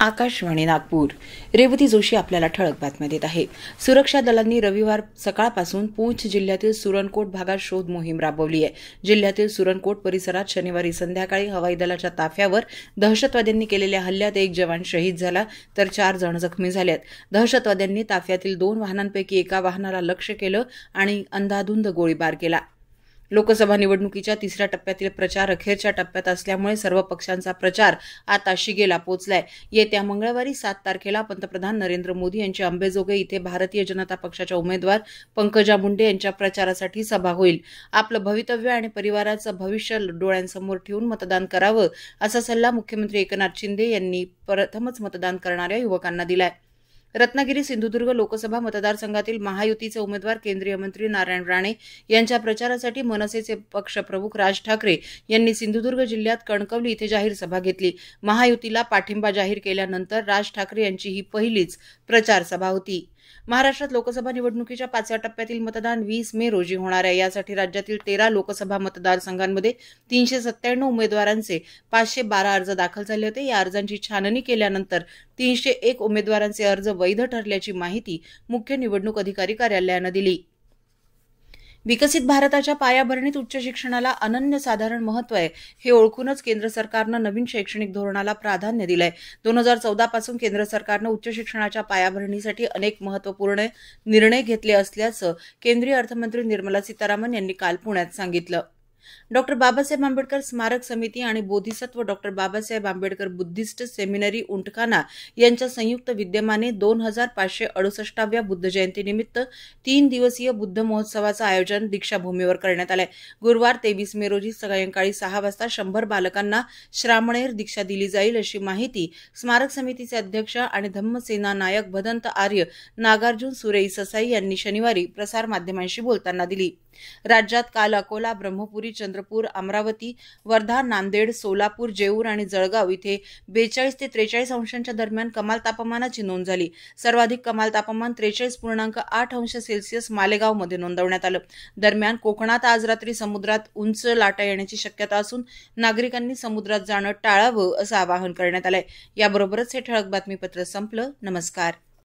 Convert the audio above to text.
आकाशवाणी नागपूर रेवती जोशी आपल्याला ठळक बातम्या देत आहे सुरक्षा दलांनी रविवार सकाळपासून पूंछ जिल्ह्यातील सुरणकोट भागात शोध मोहीम राबवली आहे जिल्ह्यातील सुरणकोट परिसरात शनिवारी संध्याकाळी हवाई दलाच्या ताफ्यावर दहशतवाद्यांनी केलेल्या हल्ल्यात एक जवान शहीद झाला तर चार जण जखमी झाल्यात दहशतवाद्यांनी ताफ्यातील दोन वाहनांपैकी एका वाहनाला लक्ष्य केलं आणि अंधाधुंद गोळीबार केला लोकसभा निवडणुकीच्या तिसऱ्या टप्प्यातील प्रचार अखेरच्या टप्प्यात असल्यामुळे सर्व पक्षांचा प्रचार आता शिगेला पोचलाय येत्या मंगळवारी सात तारखेला पंतप्रधान नरेंद्र मोदी यांची अंबेजोगे इथे भारतीय जनता पक्षाच्या उमेदवार पंकजा मुंडे यांच्या प्रचारासाठी सभा होईल आपलं भवितव्य आणि परिवाराचं भविष्य डोळ्यांसमोर ठेवून मतदान करावं असा सल्ला मुख्यमंत्री एकनाथ शिंदे यांनी प्रथमच मतदान करणाऱ्या युवकांना दिलाय रत्नागिरी सिंधुदुर्ग लोकसभा मतदारसंघातील महायुतीचे उमेदवार केंद्रीय मंत्री नारायण राणे यांच्या प्रचारासाठी मनसेचे पक्षप्रमुख राज ठाकरे यांनी सिंधुदुर्ग जिल्ह्यात कणकवली इथं जाहीर सभा घेतली महायुतीला पाठिंबा जाहीर केल्यानंतर राज ठाकरे यांची ही पहिलीच प्रचारसभा होती महाराष्ट्रात लोकसभा निवडणुकीच्या पाचव्या टप्प्यातील मतदान वीस मे रोजी होणार आहे यासाठी राज्यातील तेरा लोकसभा मतदारसंघांमध्ये तीनशे सत्त्याण्णव उमेदवारांचे पाचशे बारा अर्ज दाखल झाले होते या अर्जांची छाननी केल्यानंतर तीनशे एक उमेदवारांचे अर्ज वैध ठरल्याची माहिती मुख्य निवडणूक अधिकारी कार्यालयानं दिली विकसित भारताच्या पायाभरणीत उच्च शिक्षणाला अनन्यसाधारण महत्व आहे हे ओळखूनच केंद्र सरकारनं नवीन शैक्षणिक धोरणाला प्राधान्य आहे दोन हजार चौदापासून केंद्र सरकारनं उच्च शिक्षणाच्या पायाभरणीसाठी अनेक महत्वपूर्ण निर्णय घेतले असल्याचं केंद्रीय अर्थमंत्री निर्मला सीतारामन यांनी काल पुण्यात सांगितलं डॉक्टर बाबासाहेब आंबेडकर स्मारक समिती आणि Bodhisattva doctor Babasaheb Ambedkar Buddhist seminary Untkhana यांच्या संयुक्त विद्यमाने दोन हजार पाचशे अडुसष्टाव्या बुद्ध जयंतीनिमित्त तीन दिवसीय बुद्ध महोत्सवाचं आयोजन दीक्षाभूमीवर करण्यात आलंय गुरुवार तेवीस मे रोजी सायंकाळी सहा वाजता शंभर बालकांना श्रामणेर दीक्षा दिली जाईल अशी माहिती स्मारक समितीचे अध्यक्ष आणि धम्मसेना नायक भदंत आर्य नागार्जुन सुरेई ससाई यांनी शनिवारी प्रसारमाध्यमांशी बोलताना दिली राज्यात काल अकोला ब्रह्मपुरी चंद्रपूर अमरावती वर्धा नांदेड सोलापूर जेऊर आणि जळगाव इथे बेचाळीस ते त्रेचाळीस अंशांच्या दरम्यान कमाल तापमानाची नोंद झाली सर्वाधिक कमाल तापमान त्रेचाळीस पूर्णांक आठ अंश सेल्सिअस मालेगावमध्ये नोंदवण्यात आलं दरम्यान कोकणात आज रात्री समुद्रात उंच लाटा येण्याची शक्यता असून नागरिकांनी समुद्रात जाणं टाळावं असं आवाहन करण्यात आलंय याबरोबरच हे ठळक बातमीपत्र संपलं नमस्कार